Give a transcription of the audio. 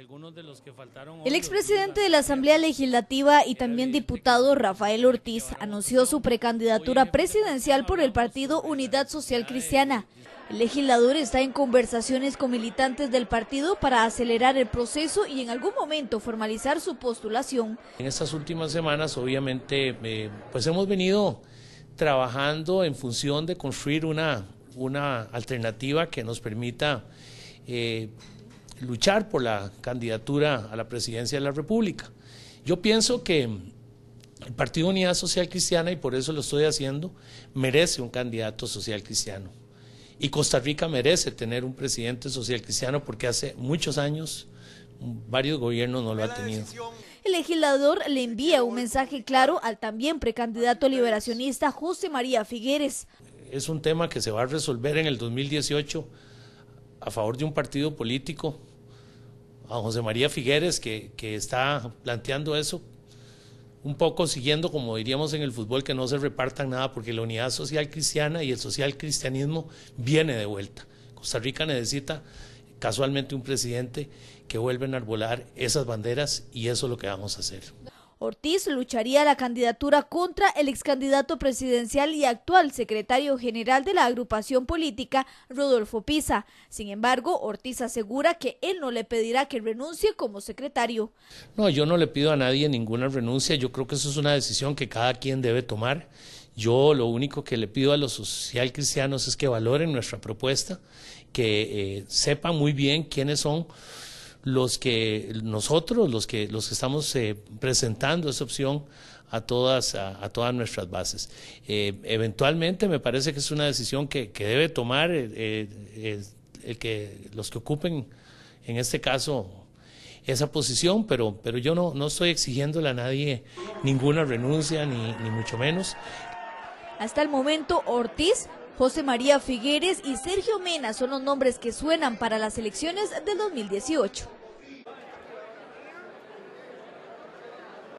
algunos de los El expresidente de la Asamblea Legislativa y también diputado Rafael Ortiz anunció su precandidatura presidencial por el partido Unidad Social Cristiana. El legislador está en conversaciones con militantes del partido para acelerar el proceso y en algún momento formalizar su postulación. En estas últimas semanas, obviamente, eh, pues hemos venido trabajando en función de construir una, una alternativa que nos permita eh, luchar por la candidatura a la presidencia de la República. Yo pienso que el Partido Unidad Social Cristiana, y por eso lo estoy haciendo, merece un candidato social cristiano. Y Costa Rica merece tener un presidente social cristiano porque hace muchos años varios gobiernos no lo han tenido. El legislador le envía un mensaje claro al también precandidato liberacionista José María Figueres. Es un tema que se va a resolver en el 2018 a favor de un partido político a José María Figueres, que, está planteando eso, un poco siguiendo, como diríamos en el fútbol, que no se repartan nada, porque la unidad social cristiana y el social cristianismo viene de vuelta. Costa Rica necesita casualmente un presidente que vuelva a arbolar esas banderas y eso es lo que vamos a hacer. Ortiz lucharía la candidatura contra el ex candidato presidencial y actual secretario general de la agrupación política, Rodolfo Pisa. Sin embargo, Ortiz asegura que él no le pedirá que renuncie como secretario. No, yo no le pido a nadie ninguna renuncia. Yo creo que eso es una decisión que cada quien debe tomar. Yo lo único que le pido a los social cristianos es que valoren nuestra propuesta, que eh, sepan muy bien quiénes son los que nosotros, los que, los que estamos eh, presentando esa opción a todas, a, todas nuestras bases. Eh, eventualmente me parece que es una decisión que, que debe tomar eh, el que, los que ocupen, en este caso, esa posición, pero, pero yo no, no estoy exigiéndole a nadie ninguna renuncia, ni, ni mucho menos. Hasta el momento, Ortiz José María Figueres y Sergio Mena son los nombres que suenan para las elecciones del 2018.